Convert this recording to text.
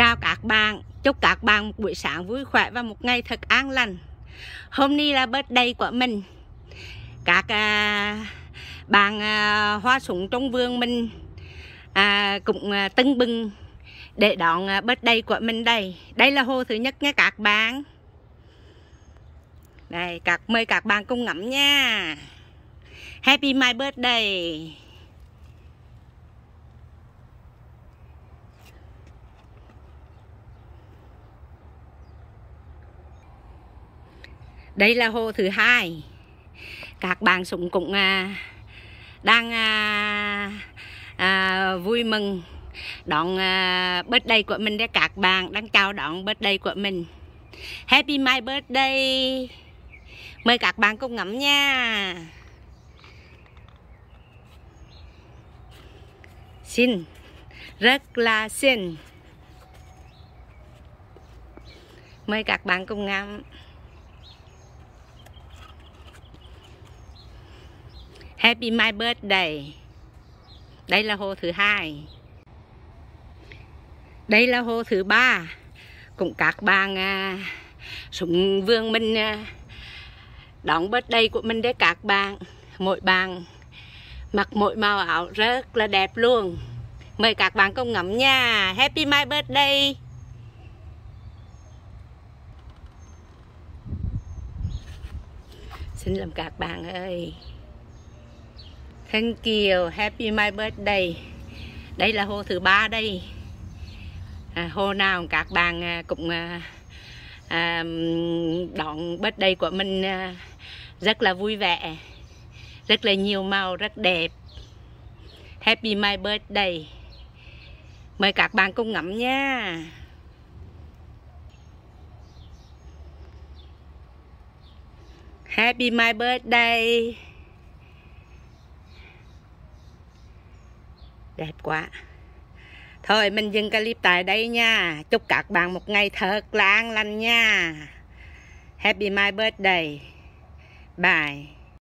Chào các bạn, chúc các bạn một buổi sáng vui khỏe và một ngày thật an lành Hôm nay là birthday của mình Các à, bạn à, hoa súng trong vườn mình à, cũng à, tưng bừng để đón à, birthday của mình đây Đây là hồ thứ nhất nha các bạn Đây, các, mời các bạn cùng ngắm nha Happy my birthday đây là hồ thứ hai các bạn súng cũng à, đang à, à, vui mừng đón à, birthday của mình để các bạn đang chào đón birthday của mình happy my birthday mời các bạn cùng ngắm nha xin rất là xin mời các bạn cùng ngắm Happy My Birthday Đây là hồ thứ hai Đây là hồ thứ ba Cũng các bạn à, súng vương mình à, đón birthday của mình để các bạn Mỗi bạn mặc mỗi màu áo rất là đẹp luôn Mời các bạn cùng ngắm nha Happy My Birthday Xin làm các bạn ơi Thank you, happy my birthday Đây là hồ thứ ba đây à, Hồ nào các bạn à, cũng à, à, đón birthday của mình à, rất là vui vẻ Rất là nhiều màu, rất đẹp Happy my birthday Mời các bạn cùng ngắm nha Happy my birthday đẹp quá thôi mình dừng clip tại đây nha chúc các bạn một ngày thật là an lành nha happy my birthday bye